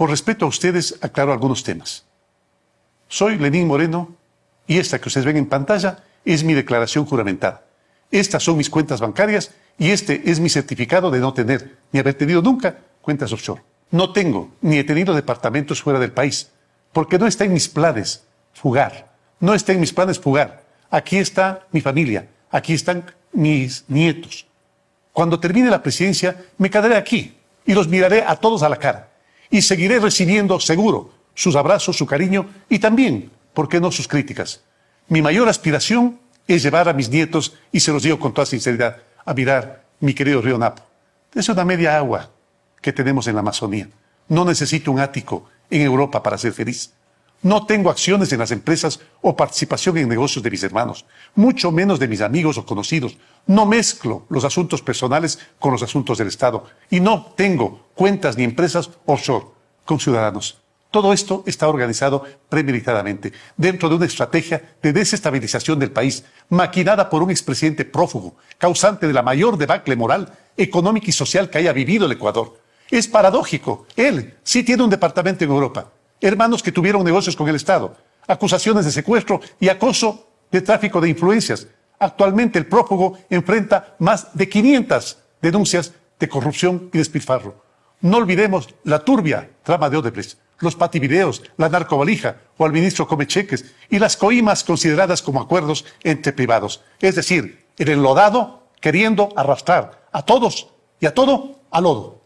Por respeto a ustedes, aclaro algunos temas. Soy Lenín Moreno y esta que ustedes ven en pantalla es mi declaración juramentada. Estas son mis cuentas bancarias y este es mi certificado de no tener ni haber tenido nunca cuentas offshore. No tengo ni he tenido departamentos fuera del país, porque no está en mis planes fugar. No está en mis planes fugar. Aquí está mi familia, aquí están mis nietos. Cuando termine la presidencia, me quedaré aquí y los miraré a todos a la cara y seguiré recibiendo seguro sus abrazos, su cariño y también, ¿por qué no?, sus críticas. Mi mayor aspiración es llevar a mis nietos, y se los digo con toda sinceridad, a mirar mi querido río Napo. Es una media agua que tenemos en la Amazonía. No necesito un ático en Europa para ser feliz. No tengo acciones en las empresas o participación en negocios de mis hermanos, mucho menos de mis amigos o conocidos. No mezclo los asuntos personales con los asuntos del Estado y no tengo cuentas ni empresas offshore con ciudadanos. Todo esto está organizado premeditadamente dentro de una estrategia de desestabilización del país, maquinada por un expresidente prófugo, causante de la mayor debacle moral, económica y social que haya vivido el Ecuador. Es paradójico, él sí tiene un departamento en Europa hermanos que tuvieron negocios con el Estado, acusaciones de secuestro y acoso de tráfico de influencias. Actualmente el prófugo enfrenta más de 500 denuncias de corrupción y despilfarro. No olvidemos la turbia trama de Odebrecht, los pativideos, la narcovalija o al ministro Comecheques y las coimas consideradas como acuerdos entre privados. Es decir, el enlodado queriendo arrastrar a todos y a todo a lodo.